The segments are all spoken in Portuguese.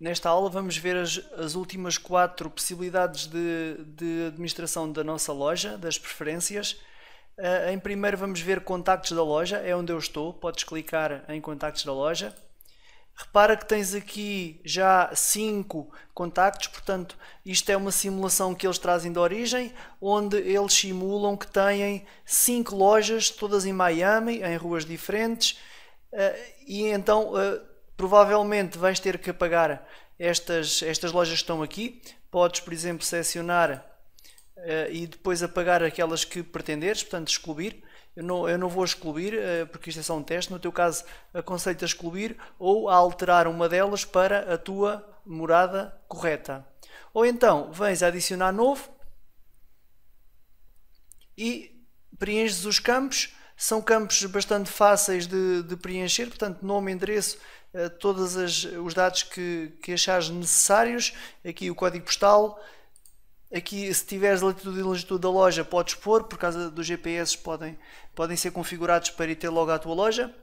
Nesta aula vamos ver as, as últimas quatro possibilidades de, de, administração da nossa loja, das preferências. Uh, em primeiro vamos ver contactos da loja, é onde eu estou, podes clicar em contactos da loja. Repara que tens aqui já 5 contactos, portanto, isto é uma simulação que eles trazem de origem, onde eles simulam que têm 5 lojas, todas em Miami, em ruas diferentes, eh, e então eh, provavelmente vais ter que apagar estas, estas lojas que estão aqui. Podes, por exemplo, selecionar uh, e depois apagar aquelas que pretenderes, portanto, excluir. Eu não, eu não vou excluir, uh, porque isto é só um teste. No teu caso, aconselho-te a excluir ou a alterar uma delas para a tua morada correta. Ou então, vens a adicionar novo e preenches os campos. São campos bastante fáceis de, de preencher, portanto, nome, endereço, eh, todos os dados que, que achares necessários. Aqui o código postal. Aqui, se tiveres a latitude e longitude da loja, podes pôr, por causa dos GPS podem, podem ser configurados para ir ter logo à tua loja.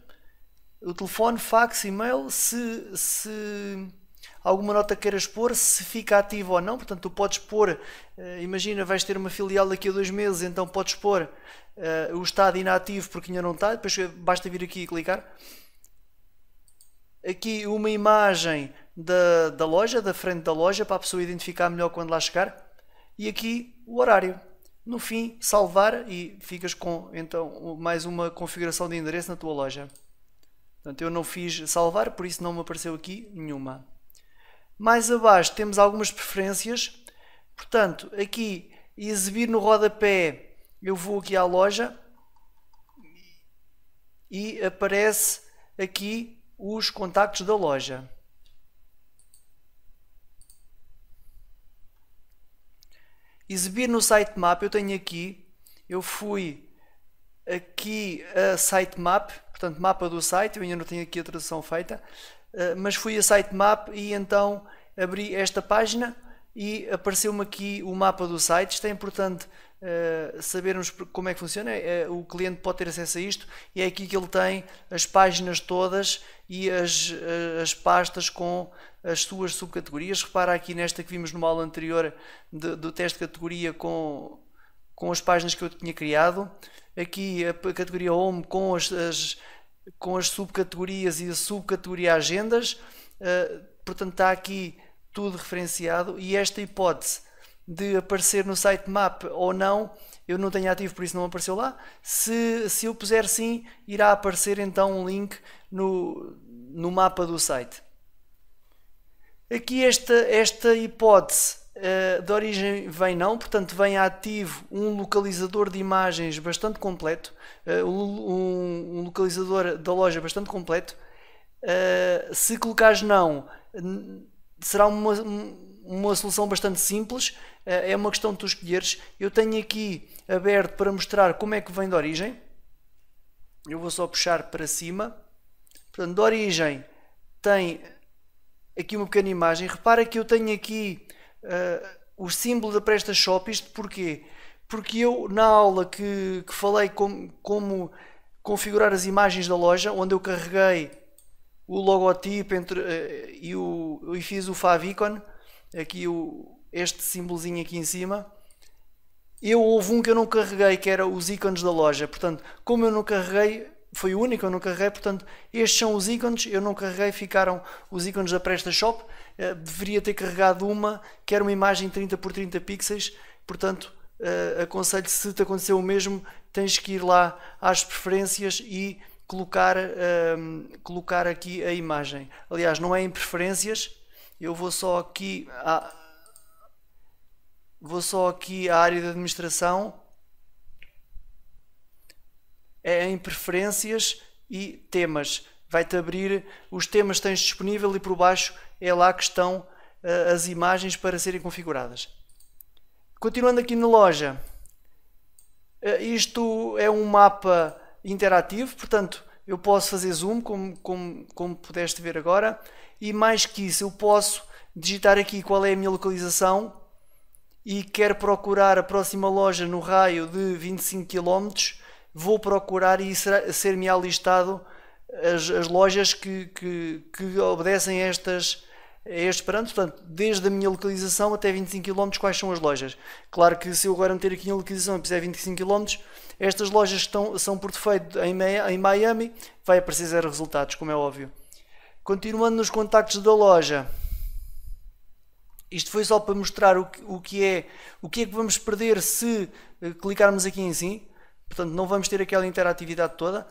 O telefone, fax, e-mail, se, se alguma nota queiras pôr, se fica ativo ou não. Portanto, tu podes pôr, eh, imagina, vais ter uma filial daqui a dois meses, então podes pôr uh, o estado inativo porque ainda não está, depois basta vir aqui e clicar aqui uma imagem da, da loja, da frente da loja, para a pessoa identificar melhor quando lá chegar. E aqui o horário. No fim, salvar e ficas com então mais uma configuração de endereço na tua loja. Portanto, eu não fiz salvar, por isso não me apareceu aqui nenhuma. Mais abaixo temos algumas preferências. Portanto, aqui exibir no rodapé, eu vou aqui à loja e aparece aqui os contactos da loja. Exibir no sitemap, eu tenho aqui, eu fui aqui a sitemap, portanto mapa do site, eu ainda não tenho aqui a tradução feita, eh, mas fui a sitemap e então abri esta página e apareceu-me aqui o mapa do site. Isto é importante uh, sabermos como é que funciona, uh, o cliente pode ter acesso a isto e é aqui que ele tem as páginas todas e as, eh, as pastas com as suas subcategorias. Repara aqui nesta que vimos numa aula anterior de, do teste de categoria com, com as páginas que eu tinha criado. Aqui a categoria Home com as, as com as subcategorias e a subcategoria Agendas. Uh, portanto, está aqui tudo referenciado e esta hipótese de aparecer no sitemap ou não, eu não tenho ativo, por isso não apareceu lá. Se, se eu puser sim, irá aparecer então um link no, no mapa do site. Aqui esta, esta hipótese uh, de origem vem não, portanto vem ativo um localizador de imagens bastante completo, uh, um, um, localizador da loja bastante completo. Uh, se colocares não, será uma, um, uma solução bastante simples, eh, é uma questão de tu escolheres. Eu tenho aqui aberto para mostrar como é que vem de origem. Eu vou só puxar para cima. Portanto, de origem tem aqui uma pequena imagem. Repara que eu tenho aqui uh, o símbolo da Presta Shop. Isto porquê? Porque eu, na aula que, que falei com, como configurar as imagens da loja, onde eu carreguei o logotipo entre, uh, e, o, e fiz o favicon, aqui o, este símbolozinho aqui em cima. Eu houve um que eu não carreguei, que era os ícones da loja. Portanto, como eu não carreguei, foi o único que eu não carreguei, portanto, estes são os ícones, eu não carreguei, ficaram os ícones da PrestaShop. Uh, eh, deveria ter carregado uma, que era uma imagem 30 por 30 pixels, portanto, uh, aconselho se te aconteceu o mesmo, tens que ir lá às preferências e colocar, uh, colocar aqui a imagem. Aliás, não é em preferências, eu vou só aqui a, vou só aqui à área de administração é em preferências e temas vai-te abrir os temas que tens disponível e por baixo é lá que estão uh, as imagens para serem configuradas continuando aqui na loja uh, isto é um mapa interativo portanto eu posso fazer zoom como, como, como pudeste ver agora e mais que isso, eu posso digitar aqui qual é a minha localização e quero procurar a próxima loja no raio de 25 km, vou procurar e ser me alistado as, as lojas que, que, que obedecem a estas, estes parâmetros. Portanto, desde a minha localização até 25 km, quais são as lojas? Claro que se eu agora meter aqui a localização e puser 25 km, estas lojas estão, são por defeito em, em Miami, vai aparecer zero resultados, como é óbvio. Continuando nos contactos da loja. Isto foi só para mostrar o que, o que é o que é que vamos perder se eh, clicarmos aqui em sim. Portanto, não vamos ter aquela interatividade toda.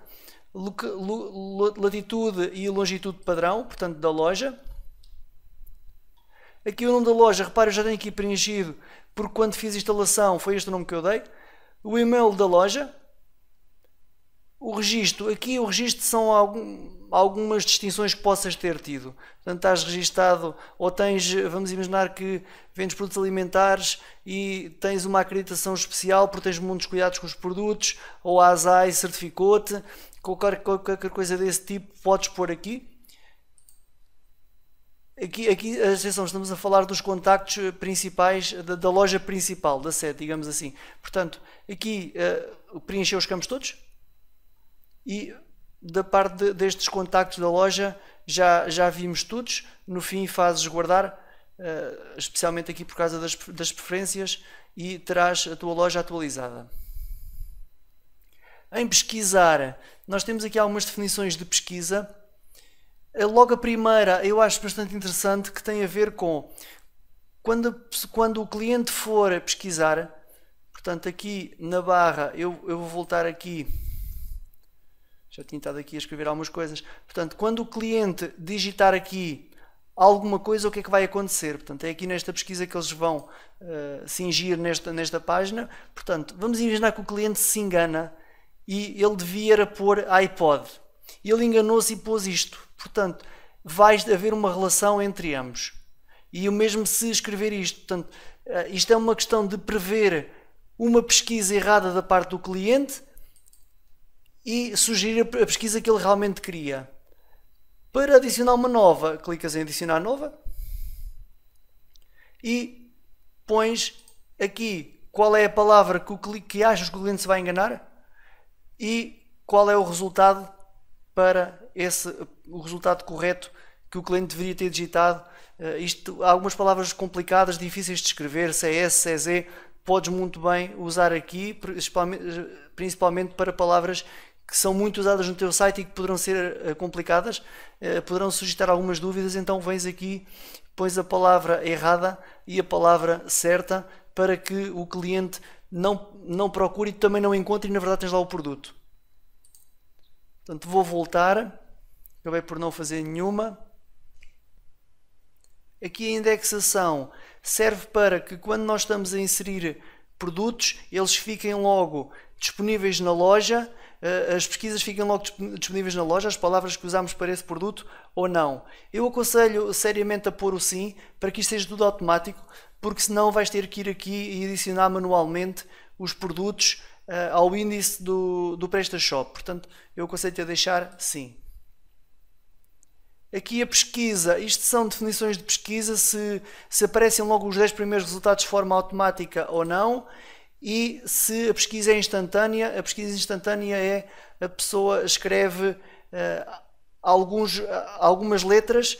Latitude e longitude padrão, portanto, da loja. Aqui o nome da loja, repare, eu já tenho aqui preenchido, porque quando fiz a instalação foi este o nome que eu dei. O e-mail da loja. O registro, aqui o registro são alguns algumas distinções que possas ter tido. Portanto, estás registado ou tens, vamos imaginar que vendes produtos alimentares e tens uma acreditação especial porque tens muitos cuidados com os produtos, ou a ASAI certificou-te, qualquer, qualquer coisa desse tipo podes pôr aqui. Aqui, aqui atenção, estamos a falar dos contactos principais da, da loja principal, da sede, digamos assim. Portanto, aqui uh, preencheu os campos todos e da parte de, destes contactos da loja já, já vimos todos. No fim, fazes guardar, uh, especialmente aqui por causa das, das preferências, e terás a tua loja atualizada. Em pesquisar, nós temos aqui algumas definições de pesquisa. Eh, logo a primeira eu acho bastante interessante que tem a ver com quando, quando o cliente for pesquisar, portanto aqui na barra eu, eu vou voltar aqui já tinha estado aqui a escrever algumas coisas. Portanto, quando o cliente digitar aqui alguma coisa, o que é que vai acontecer? Portanto, é aqui nesta pesquisa que eles vão uh, eh, singir nesta, nesta página. Portanto, vamos imaginar que o cliente se engana e ele devia pôr iPod. Ele enganou-se e pôs isto. Portanto, vai haver uma relação entre ambos. E o mesmo se escrever isto. Portanto, eh, isto é uma questão de prever uma pesquisa errada da parte do cliente e sugerir a pesquisa que ele realmente queria. Para adicionar uma nova, clicas em adicionar nova e pões aqui qual é a palavra que, o que achas que o cliente se vai enganar e qual é o resultado para esse o resultado correto que o cliente deveria ter digitado. Uh, isto, algumas palavras complicadas, difíceis de escrever, CS, é CZ, é podes muito bem usar aqui, eh, principalmente para palavras que são muito usadas no teu site e que poderão ser eh, complicadas, eh, poderão suscitar algumas dúvidas, então vens aqui, pões a palavra errada e a palavra certa para que o cliente não, não procure e também não encontre e na verdade tens lá o produto. Portanto, vou voltar, acabei por não fazer nenhuma. Aqui a indexação serve para que quando nós estamos a inserir produtos, eles fiquem logo disponíveis na loja eh, as pesquisas ficam logo disponíveis na loja, as palavras que usamos para esse produto ou não. Eu aconselho seriamente a pôr o sim para que isto seja tudo automático, porque senão vais ter que ir aqui e adicionar manualmente os produtos uh, ao índice do, do PrestaShop. Portanto, eu aconselho-te a deixar sim. Aqui a pesquisa, isto são definições de pesquisa, se, se aparecem logo os 10 primeiros resultados de forma automática ou não. E se a pesquisa é instantânea, a pesquisa instantânea é a pessoa escreve uh, alguns, eh, algumas letras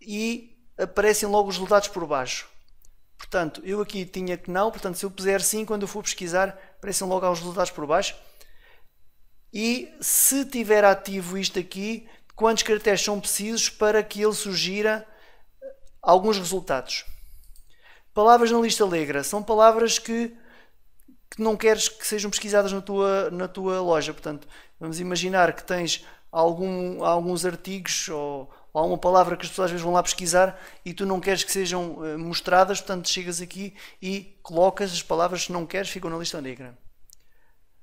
e aparecem logo os resultados por baixo. Portanto, eu aqui tinha que não, portanto, se eu puser sim, quando eu for pesquisar, aparecem logo os resultados por baixo. E se tiver ativo isto aqui, quantos caracteres são precisos para que ele sugira eh, alguns resultados? Palavras na lista negra são palavras que que não queres que sejam pesquisadas na tua, na tua loja. Portanto, vamos imaginar que tens algum, alguns artigos ou, ou alguma palavra que as pessoas às vezes vão lá pesquisar e tu não queres que sejam eh, mostradas, portanto, chegas aqui e colocas as palavras que não queres, ficam na lista negra.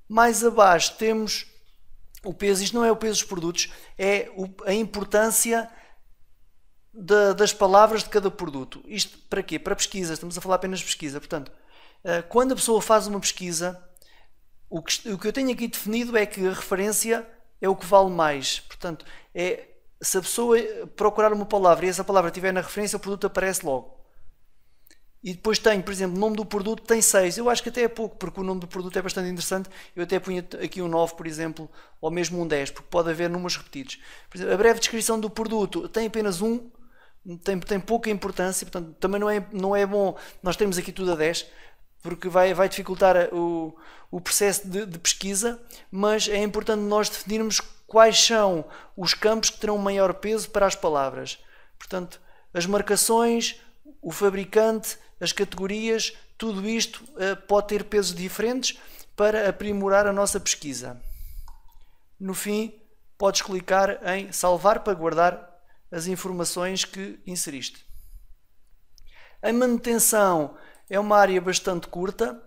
Mais abaixo temos o peso, isto não é o peso dos produtos, é a importância das palavras de cada produto. Isto para quê? Para pesquisa, estamos a falar apenas de pesquisa. Portanto, eh, quando a pessoa faz uma pesquisa, o que, o que eu tenho aqui definido é que a referência é o que vale mais. Portanto, é, se a pessoa procurar uma palavra e essa palavra estiver na referência, o produto aparece logo. E depois tem, por exemplo, o nome do produto tem 6. Eu acho que até é pouco, porque o nome do produto é bastante interessante. Eu até punha aqui um 9, por exemplo, ou mesmo um 10, porque pode haver números repetidos. Por exemplo, a breve descrição do produto tem apenas um, tem, tem pouca importância, portanto, também não é, não é bom. Nós temos aqui tudo a 10, porque vai, vai dificultar o, o processo de, de, pesquisa, mas é importante nós definirmos quais são os campos que terão maior peso para as palavras. Portanto, as marcações, o fabricante, as categorias, tudo isto uh, pode ter pesos diferentes para aprimorar a nossa pesquisa. No fim, podes clicar em salvar para guardar as informações que inseriste. A manutenção é uma área bastante curta,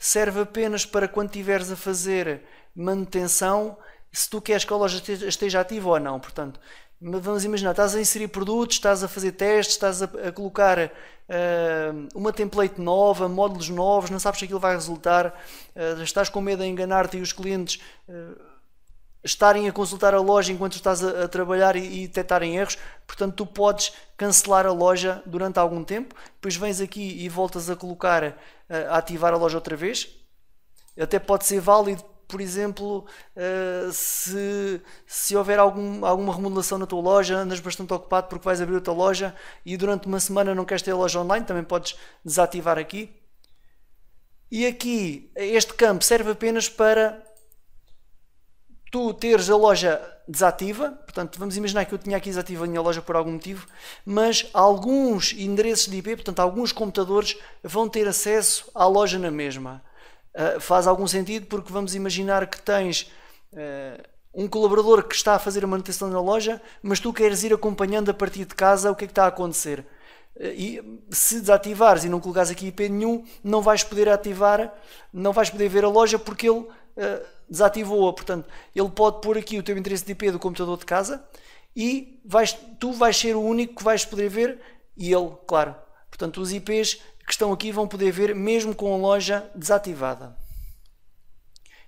serve apenas para quando tiveres a fazer manutenção, se tu queres que a loja esteja ativa ou não. Portanto, vamos imaginar, estás a inserir produtos, estás a fazer testes, estás a, a colocar uh, uma template nova, módulos novos, não sabes se aquilo vai resultar, uh, estás com medo de enganar-te e os clientes. Uh, estarem a consultar a loja enquanto estás a, a trabalhar e, e detectarem erros. Portanto, tu podes cancelar a loja durante algum tempo, depois vens aqui e voltas a colocar, eh, a ativar a loja outra vez. Até pode ser válido, por exemplo, eh, se, se houver algum, alguma remodelação na tua loja, andas bastante ocupado porque vais abrir outra loja e durante uma semana não queres ter a loja online, também podes desativar aqui. E aqui, este campo serve apenas para tu teres a loja desativa, portanto, vamos imaginar que eu tinha aqui desativa a minha loja por algum motivo, mas alguns endereços de IP, portanto, alguns computadores vão ter acesso à loja na mesma. Uh, faz algum sentido porque vamos imaginar que tens uh, um colaborador que está a fazer a manutenção na loja, mas tu queres ir acompanhando a partir de casa o que é que está a acontecer. Uh, e se desativares e não colocares aqui IP nenhum, não vais poder ativar, não vais poder ver a loja porque ele eh, desativou-a. Portanto, ele pode pôr aqui o teu endereço de IP do computador de casa e vais, tu vais ser o único que vais poder ver e ele, claro. Portanto, os IPs que estão aqui vão poder ver mesmo com a loja desativada.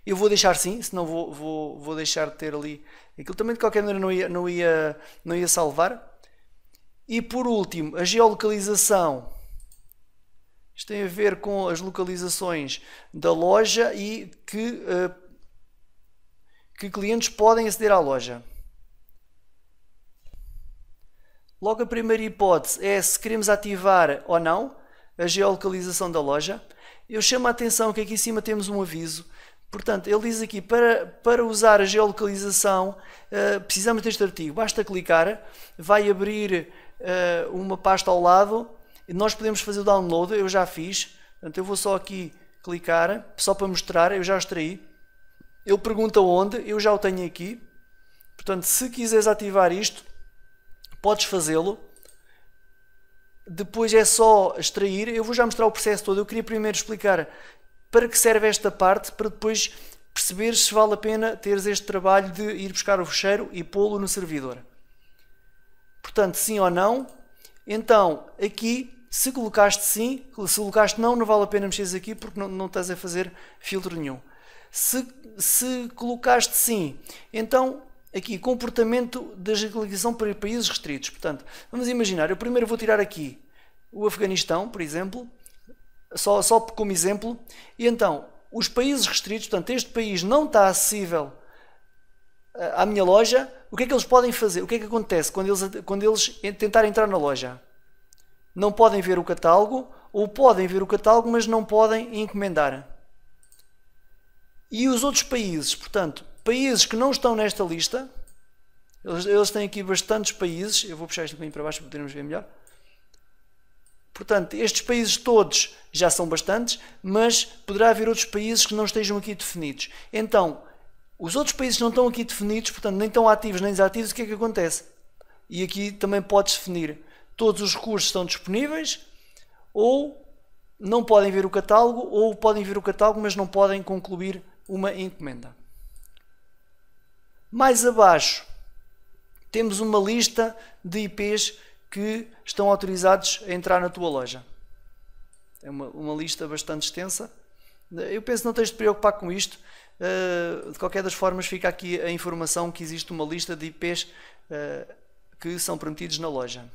Eu vou deixar sim, senão vou, vou, vou deixar de ter ali. Aquilo também de qualquer maneira não ia, não ia, não ia salvar. E por último, a geolocalização isto tem a ver com as localizações da loja e que, eh, que clientes podem aceder à loja. Logo, a primeira hipótese é se queremos ativar ou não a geolocalização da loja. Eu chamo a atenção que aqui em cima temos um aviso. Portanto, ele diz aqui, para, para usar a geolocalização, uh, precisamos deste artigo. Basta clicar, vai abrir uh, uma pasta ao lado nós podemos fazer o download, eu já fiz. Portanto, eu vou só aqui clicar, só para mostrar, eu já extraí. Ele pergunta onde, eu já o tenho aqui. Portanto, se quiseres ativar isto, podes fazê-lo. Depois é só extrair. Eu vou já mostrar o processo todo. Eu queria primeiro explicar para que serve esta parte, para depois perceber se vale a pena teres este trabalho de ir buscar o fecheiro e pô-lo no servidor. Portanto, sim ou não. Então, aqui se colocaste sim, se colocaste não, não vale a pena mexeres aqui porque não, não estás a fazer filtro nenhum. Se, se colocaste sim, então aqui comportamento da desligação para países restritos. Portanto, vamos imaginar, eu primeiro vou tirar aqui o Afeganistão, por exemplo, só, só como exemplo, e então os países restritos, portanto, este país não está acessível eh, à minha loja, o que é que eles podem fazer? O que é que acontece quando eles, quando eles tentarem entrar na loja? não podem ver o catálogo ou podem ver o catálogo, mas não podem encomendar. E os outros países, portanto, países que não estão nesta lista, eles, eles têm aqui bastantes países, eu vou puxar isto um bocadinho para baixo para podermos ver melhor. Portanto, estes países todos já são bastantes, mas poderá haver outros países que não estejam aqui definidos. Então, os outros países que não estão aqui definidos, portanto, nem estão ativos nem desativos, o que é que acontece? E aqui também podes definir todos os recursos estão disponíveis, ou não podem ver o catálogo, ou podem ver o catálogo, mas não podem concluir uma encomenda. Mais abaixo, temos uma lista de IPs que estão autorizados a entrar na tua loja. É uma, uma lista bastante extensa. Eu penso que não tens de preocupar com isto. Eh, de qualquer das formas, fica aqui a informação que existe uma lista de IPs eh, que são permitidos na loja.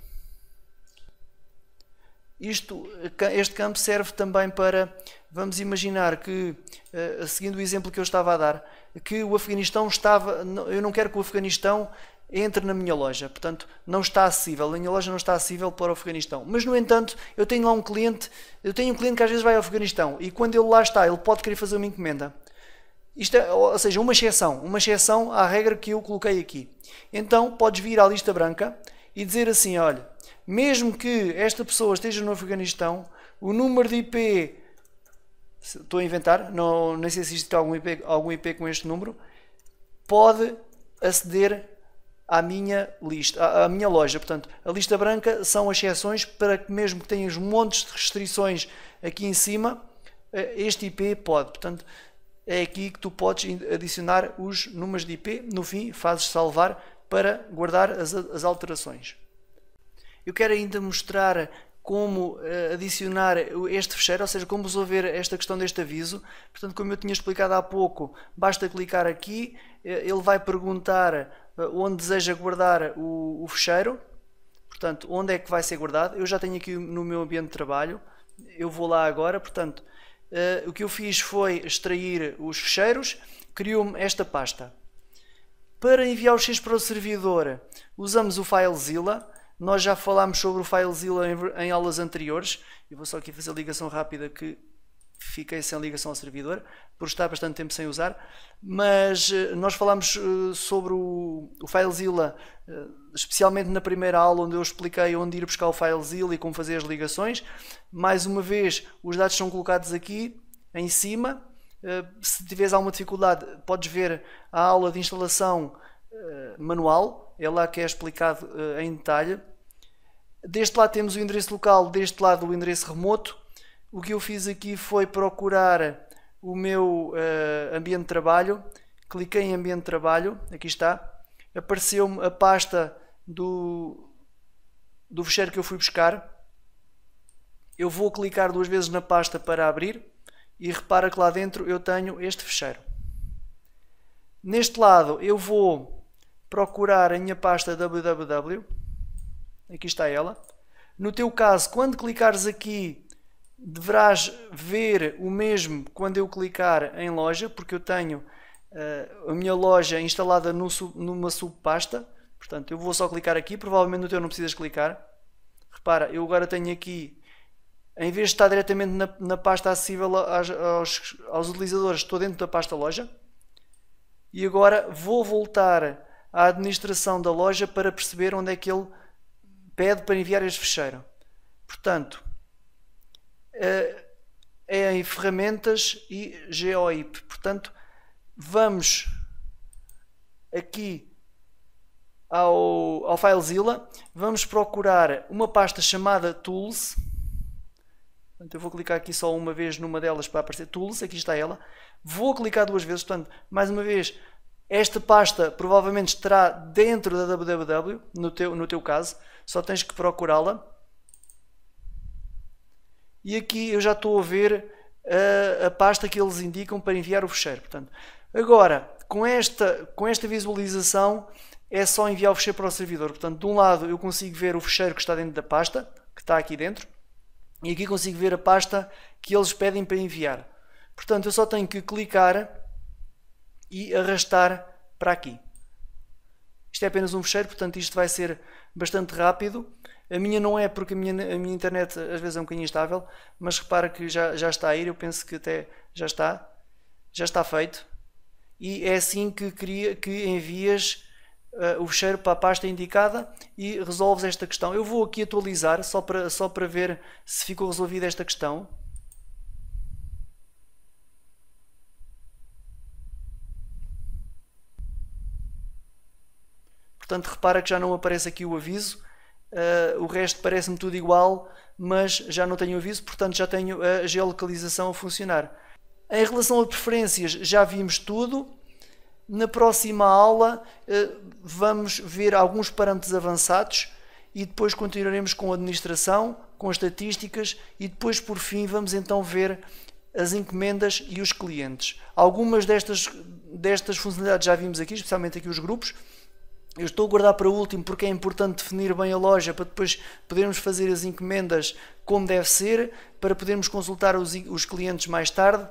Isto, este campo serve também para, vamos imaginar que, eh, seguindo o exemplo que eu estava a dar, que o Afeganistão estava, eu não quero que o Afeganistão entre na minha loja, portanto não está acessível, a minha loja não está acessível para o Afeganistão. Mas no entanto, eu tenho lá um cliente, eu tenho um cliente que às vezes vai ao Afeganistão e quando ele lá está, ele pode querer fazer uma encomenda. Isto é, ou seja, uma exceção, uma exceção à regra que eu coloquei aqui. Então podes vir à lista branca e dizer assim: olha, mesmo que esta pessoa esteja no Afeganistão, o número de IP. Estou a inventar, não, nem sei se existe algum IP, algum IP com este número. Pode aceder à minha lista, à, à, minha loja. Portanto, a lista branca são as exceções para que mesmo que tenhas montes de restrições aqui em cima, eh, este IP pode. Portanto, é aqui que tu podes adicionar os números de IP. No fim, fazes salvar para guardar as, as alterações. Eu quero ainda mostrar como eh, adicionar este fecheiro, ou seja, como resolver esta questão deste aviso. Portanto, como eu tinha explicado há pouco, basta clicar aqui, eh, ele vai perguntar eh, onde deseja guardar o, o fecheiro, portanto, onde é que vai ser guardado. Eu já tenho aqui no meu ambiente de trabalho, eu vou lá agora, portanto, o que eu fiz foi extrair os fecheiros, criou-me esta pasta. Para enviar os X para o servidor, usamos o FileZilla. Nós já falámos sobre o FileZilla em, em aulas anteriores. Eu vou só aqui fazer a ligação rápida que fiquei sem ligação ao servidor, por estar bastante tempo sem usar, mas eh, nós falámos eh, sobre o, o FileZilla, eh, especialmente na primeira aula onde eu expliquei onde ir buscar o FileZilla e como fazer as ligações. Mais uma vez, os dados são colocados aqui em cima eh, se tiveres alguma dificuldade, podes ver a aula de instalação eh, manual, é lá que é explicado eh, em detalhe. Deste lado temos o endereço local, deste lado o endereço remoto. O que eu fiz aqui foi procurar o meu ambiente de trabalho, cliquei em ambiente de trabalho, aqui está, apareceu-me a pasta do, do fecheiro que eu fui buscar. Eu vou clicar duas vezes na pasta para abrir e repara que lá dentro eu tenho este fecheiro. Neste lado eu vou procurar a minha pasta www, aqui está ela. No teu caso, quando clicares aqui, deverás ver o mesmo quando eu clicar em loja, porque eu tenho eh, a minha loja instalada numa subpasta. Portanto, eu vou só clicar aqui, provavelmente no teu não precisas clicar. Repara, eu agora tenho aqui em vez de estar diretamente na, na pasta acessível aos, aos, aos, utilizadores, estou dentro da pasta loja. E agora vou voltar à administração da loja para perceber onde é que ele pede para enviar este fecheiro. Portanto, eh, é em ferramentas e GeoIP. Portanto, vamos aqui ao, ao FileZilla, vamos procurar uma pasta chamada Tools. Portanto, eu vou clicar aqui só uma vez numa delas para aparecer Tools, aqui está ela. Vou clicar duas vezes, portanto, mais uma vez, esta pasta provavelmente estará dentro da www, no teu, no teu caso, só tens que procurá-la. E aqui eu já estou a ver a, a pasta que eles indicam para enviar o fecheiro. Portanto, agora, com esta, com esta visualização, é só enviar o fecheiro para o servidor. Portanto, de um lado eu consigo ver o fecheiro que está dentro da pasta, que está aqui dentro, e aqui consigo ver a pasta que eles pedem para enviar. Portanto, eu só tenho que clicar e arrastar para aqui. Isto é apenas um fecheiro, portanto isto vai ser bastante rápido. A minha não é porque a minha, a minha internet às vezes é um bocadinho instável, mas repara que já, já está a ir, eu penso que até já está, já está feito. E é assim que, queria que envias uh, o fecheiro para a pasta indicada e resolves esta questão. Eu vou aqui atualizar só para, só para ver se ficou resolvida esta questão. Portanto, repara que já não aparece aqui o aviso. Uh, o resto parece-me tudo igual, mas já não tenho aviso, portanto já tenho a geolocalização a funcionar. Em relação a preferências, já vimos tudo. Na próxima aula eh, vamos ver alguns parâmetros avançados e depois continuaremos com a administração, com estatísticas e depois por fim vamos então ver as encomendas e os clientes. Algumas destas, destas funcionalidades já vimos aqui, especialmente aqui os grupos. Eu estou a guardar para o último porque é importante definir bem a loja para depois podermos fazer as encomendas como deve ser, para podermos consultar os, os clientes mais tarde.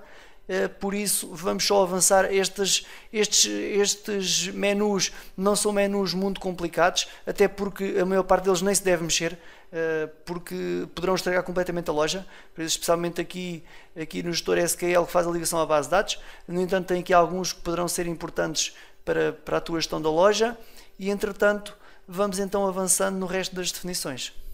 Eh, por isso vamos só avançar. Estes, estes, estes menus não são menus muito complicados, até porque a maior parte deles nem se deve mexer, eh, porque poderão estragar completamente a loja, especialmente aqui, aqui no gestor SQL que faz a ligação à base de dados. No entanto, tem aqui alguns que poderão ser importantes para, para a tua gestão da loja e, entretanto, vamos então avançando no resto das definições.